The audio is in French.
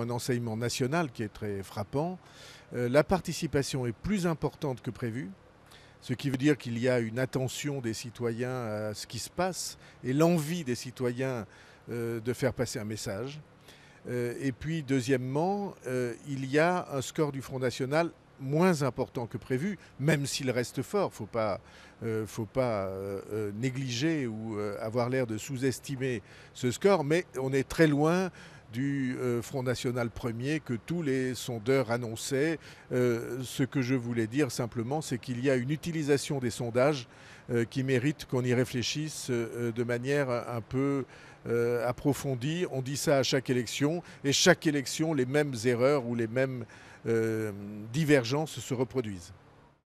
Un enseignement national qui est très frappant. Euh, la participation est plus importante que prévu, ce qui veut dire qu'il y a une attention des citoyens à ce qui se passe et l'envie des citoyens euh, de faire passer un message. Euh, et puis, deuxièmement, il y a un score du Front National moins important que prévu, même s'il reste fort. Il ne faut pas, faut pas négliger ou avoir l'air de sous-estimer ce score, mais on est très loin du euh, Front National premier que tous les sondeurs annonçaient. Euh, ce que je voulais dire simplement, c'est qu'il y a une utilisation des sondages euh, qui mérite qu'on y réfléchisse de manière un peu approfondie. On dit ça à chaque élection, et chaque élection, les mêmes erreurs ou les mêmes divergences se reproduisent.